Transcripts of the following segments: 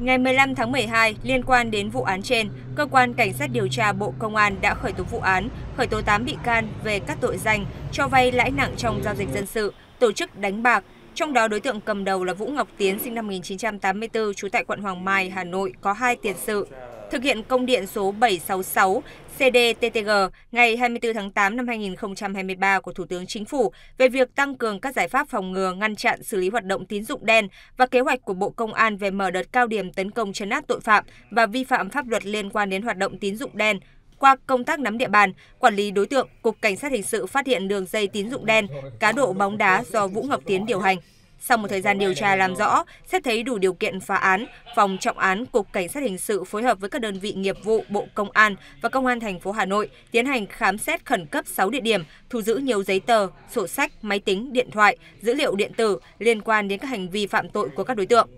Ngày 15 tháng 12, liên quan đến vụ án trên, cơ quan cảnh sát điều tra Bộ Công an đã khởi tố vụ án, khởi tố 8 bị can về các tội danh cho vay lãi nặng trong giao dịch dân sự, tổ chức đánh bạc, trong đó đối tượng cầm đầu là Vũ Ngọc Tiến sinh năm 1984 trú tại quận Hoàng Mai, Hà Nội có hai tiền sự thực hiện công điện số 766 CDTTG ngày 24 tháng 8 năm 2023 của Thủ tướng Chính phủ về việc tăng cường các giải pháp phòng ngừa, ngăn chặn, xử lý hoạt động tín dụng đen và kế hoạch của Bộ Công an về mở đợt cao điểm tấn công chấn áp tội phạm và vi phạm pháp luật liên quan đến hoạt động tín dụng đen, qua công tác nắm địa bàn, quản lý đối tượng, Cục Cảnh sát Hình sự phát hiện đường dây tín dụng đen, cá độ bóng đá do Vũ Ngọc Tiến điều hành. Sau một thời gian điều tra làm rõ, xét thấy đủ điều kiện phá án, phòng trọng án Cục Cảnh sát hình sự phối hợp với các đơn vị nghiệp vụ Bộ Công an và Công an thành phố Hà Nội tiến hành khám xét khẩn cấp 6 địa điểm, thu giữ nhiều giấy tờ, sổ sách, máy tính, điện thoại, dữ liệu điện tử liên quan đến các hành vi phạm tội của các đối tượng.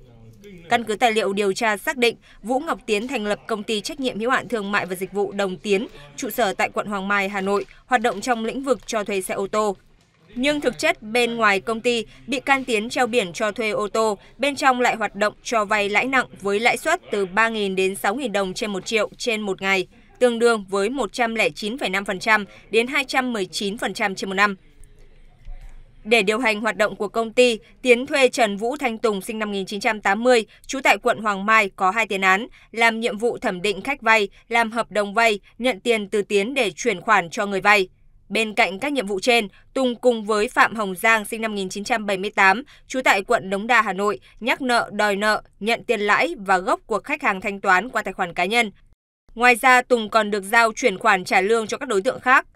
Căn cứ tài liệu điều tra xác định, Vũ Ngọc Tiến thành lập công ty trách nhiệm hữu hạn thương mại và dịch vụ Đồng Tiến, trụ sở tại quận Hoàng Mai, Hà Nội, hoạt động trong lĩnh vực cho thuê xe ô tô, nhưng thực chất bên ngoài công ty, bị can Tiến treo biển cho thuê ô tô, bên trong lại hoạt động cho vay lãi nặng với lãi suất từ 3.000 đến 6.000 đồng trên 1 triệu trên một ngày, tương đương với 109,5% đến 219% trên một năm. Để điều hành hoạt động của công ty, Tiến thuê Trần Vũ Thanh Tùng sinh năm 1980, trú tại quận Hoàng Mai có hai tiền án, làm nhiệm vụ thẩm định khách vay, làm hợp đồng vay, nhận tiền từ Tiến để chuyển khoản cho người vay. Bên cạnh các nhiệm vụ trên, Tùng cùng với Phạm Hồng Giang sinh năm 1978, trú tại quận Đống Đa, Hà Nội, nhắc nợ, đòi nợ, nhận tiền lãi và gốc của khách hàng thanh toán qua tài khoản cá nhân. Ngoài ra, Tùng còn được giao chuyển khoản trả lương cho các đối tượng khác.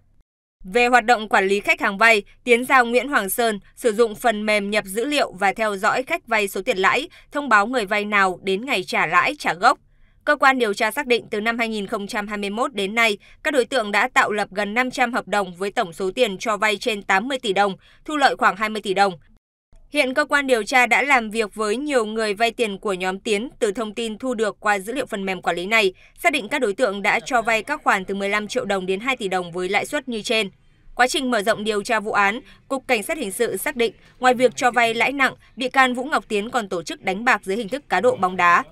Về hoạt động quản lý khách hàng vay, Tiến giao Nguyễn Hoàng Sơn sử dụng phần mềm nhập dữ liệu và theo dõi khách vay số tiền lãi, thông báo người vay nào đến ngày trả lãi trả gốc. Cơ quan điều tra xác định từ năm 2021 đến nay, các đối tượng đã tạo lập gần 500 hợp đồng với tổng số tiền cho vay trên 80 tỷ đồng, thu lợi khoảng 20 tỷ đồng. Hiện cơ quan điều tra đã làm việc với nhiều người vay tiền của nhóm Tiến từ thông tin thu được qua dữ liệu phần mềm quản lý này, xác định các đối tượng đã cho vay các khoản từ 15 triệu đồng đến 2 tỷ đồng với lãi suất như trên. Quá trình mở rộng điều tra vụ án, Cục Cảnh sát Hình sự xác định, ngoài việc cho vay lãi nặng, bị can Vũ Ngọc Tiến còn tổ chức đánh bạc dưới hình thức cá độ bóng đá.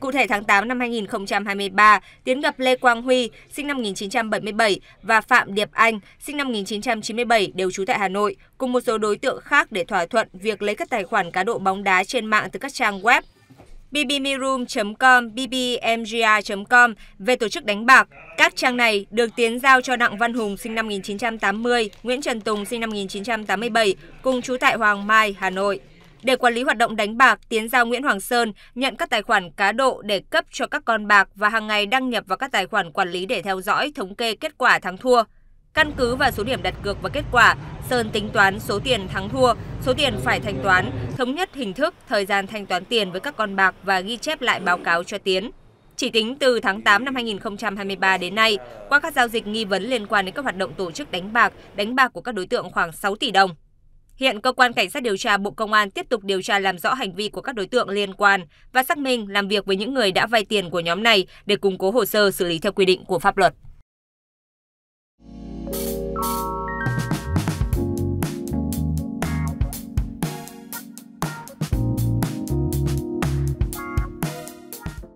Cụ thể tháng 8 năm 2023, Tiến gặp Lê Quang Huy, sinh năm 1977 và Phạm Điệp Anh, sinh năm 1997 đều trú tại Hà Nội, cùng một số đối tượng khác để thỏa thuận việc lấy các tài khoản cá độ bóng đá trên mạng từ các trang web bbmiroom com bbmgr.com về tổ chức đánh bạc. Các trang này được Tiến giao cho Đặng Văn Hùng sinh năm 1980, Nguyễn Trần Tùng sinh năm 1987 cùng trú tại Hoàng Mai, Hà Nội. Để quản lý hoạt động đánh bạc, Tiến giao Nguyễn Hoàng Sơn nhận các tài khoản cá độ để cấp cho các con bạc và hàng ngày đăng nhập vào các tài khoản quản lý để theo dõi, thống kê kết quả thắng thua. Căn cứ vào số điểm đặt cược và kết quả, Sơn tính toán số tiền thắng thua, số tiền phải thanh toán, thống nhất hình thức, thời gian thanh toán tiền với các con bạc và ghi chép lại báo cáo cho Tiến. Chỉ tính từ tháng 8 năm 2023 đến nay, qua các giao dịch nghi vấn liên quan đến các hoạt động tổ chức đánh bạc, đánh bạc của các đối tượng khoảng 6 tỷ đồng. Hiện cơ quan cảnh sát điều tra Bộ Công an tiếp tục điều tra làm rõ hành vi của các đối tượng liên quan và xác minh làm việc với những người đã vay tiền của nhóm này để củng cố hồ sơ xử lý theo quy định của pháp luật.